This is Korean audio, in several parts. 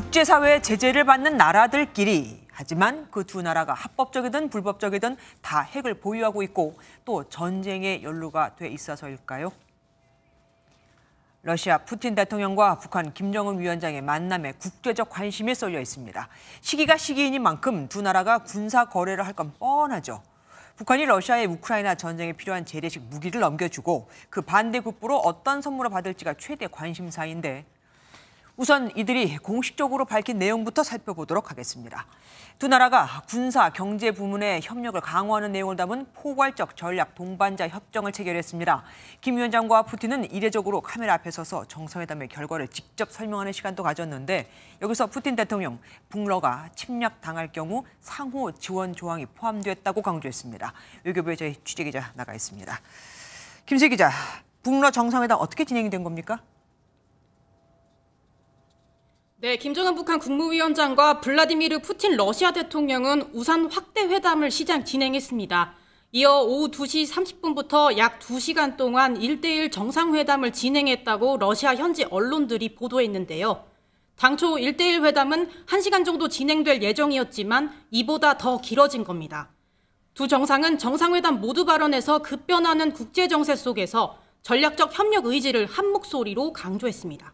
국제사회의 제재를 받는 나라들끼리 하지만 그 두 나라가 합법적이든 불법적이든 다 핵을 보유하고 있고 또 전쟁의 연루가 돼 있어서일까요? 러시아 푸틴 대통령과 북한 김정은 위원장의 만남에 국제적 관심이 쏠려 있습니다. 시기가 시기인 만큼 두 나라가 군사 거래를 할 건 뻔하죠. 북한이 러시아의 우크라이나 전쟁에 필요한 재래식 무기를 넘겨주고 그 반대 국부로 어떤 선물을 받을지가 최대 관심사인데 우선 이들이 공식적으로 밝힌 내용부터 살펴보도록 하겠습니다. 두 나라가 군사 경제 부문의 협력을 강화하는 내용을 담은 포괄적 전략 동반자 협정을 체결했습니다. 김 위원장과 푸틴은 이례적으로 카메라 앞에 서서 정상회담의 결과를 직접 설명하는 시간도 가졌는데 여기서 푸틴 대통령 북러가 침략당할 경우 상호 지원 조항이 포함됐다고 강조했습니다. 외교부의 저희 취재기자 나가 있습니다. 김세 기자, 북러 정상회담 어떻게 진행이 된 겁니까? 네, 김정은 북한 국무위원장과 블라디미르 푸틴 러시아 대통령은 우산 확대 회담을 시장 진행했습니다. 이어 오후 2시 30분부터 약 2시간 동안 1대1 정상회담을 진행했다고 러시아 현지 언론들이 보도했는데요. 당초 1대1 회담은 1시간 정도 진행될 예정이었지만 이보다 더 길어진 겁니다. 두 정상은 정상회담 모두 발언에서 급변하는 국제 정세 속에서 전략적 협력 의지를 한 목소리로 강조했습니다.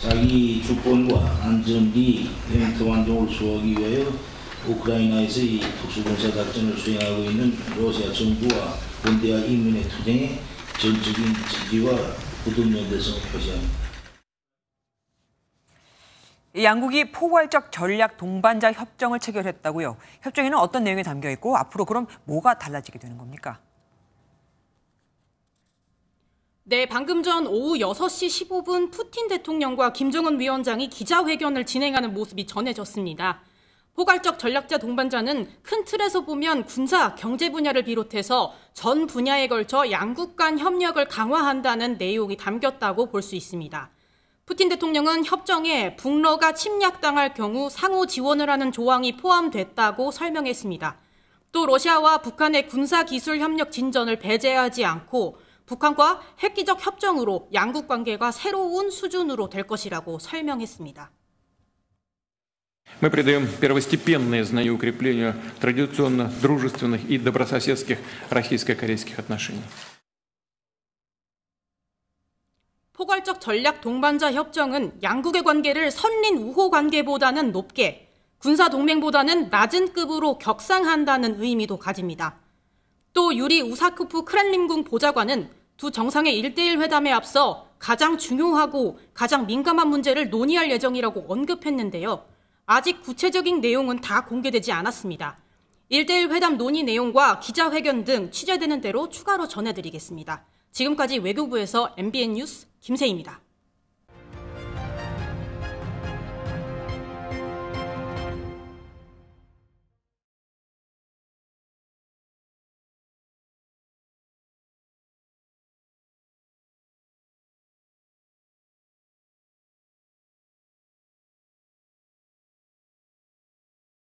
자기 주권과 안전 이벤트 완동을 수호하기 위하여 우크라이나에서 이 특수군사 작전을 수행하고 있는 러시아 정부와 본대와 인민의 투쟁에 전적인 지지와 굳은 연대성을 표시합니다. 양국이 포괄적 전략 동반자 협정을 체결했다고요. 협정에는 어떤 내용이 담겨 있고 앞으로 그럼 뭐가 달라지게 되는 겁니까? 네, 방금 전 오후 6시 15분 푸틴 대통령과 김정은 위원장이 기자회견을 진행하는 모습이 전해졌습니다. 포괄적 전략자 동반자는 큰 틀에서 보면 군사, 경제 분야를 비롯해서 전 분야에 걸쳐 양국 간 협력을 강화한다는 내용이 담겼다고 볼 수 있습니다. 푸틴 대통령은 협정에 북러가 침략당할 경우 상호 지원을 하는 조항이 포함됐다고 설명했습니다. 또 러시아와 북한의 군사기술 협력 진전을 배제하지 않고 북한과 획기적 협정으로 양국 관계가 새로운 수준으로 될 것이라고 설명했습니다. Мы придаем первостепенное знание укреплению традиционно дружественных и добрососедских российско-корейских отношений. 포괄적 전략 동반자 협정은 양국의 관계를 선린 우호 관계보다는 높게 군사 동맹보다는 낮은 급으로 격상한다는 의미도 가집니다. 또 유리 우사크프 크렘린궁 보좌관은 두 정상의 일대일 회담에 앞서 가장 중요하고 가장 민감한 문제를 논의할 예정이라고 언급했는데요. 아직 구체적인 내용은 다 공개되지 않았습니다. 일대일 회담 논의 내용과 기자회견 등 취재되는 대로 추가로 전해드리겠습니다. 지금까지 외교부에서 MBN 뉴스 김세입니다. 희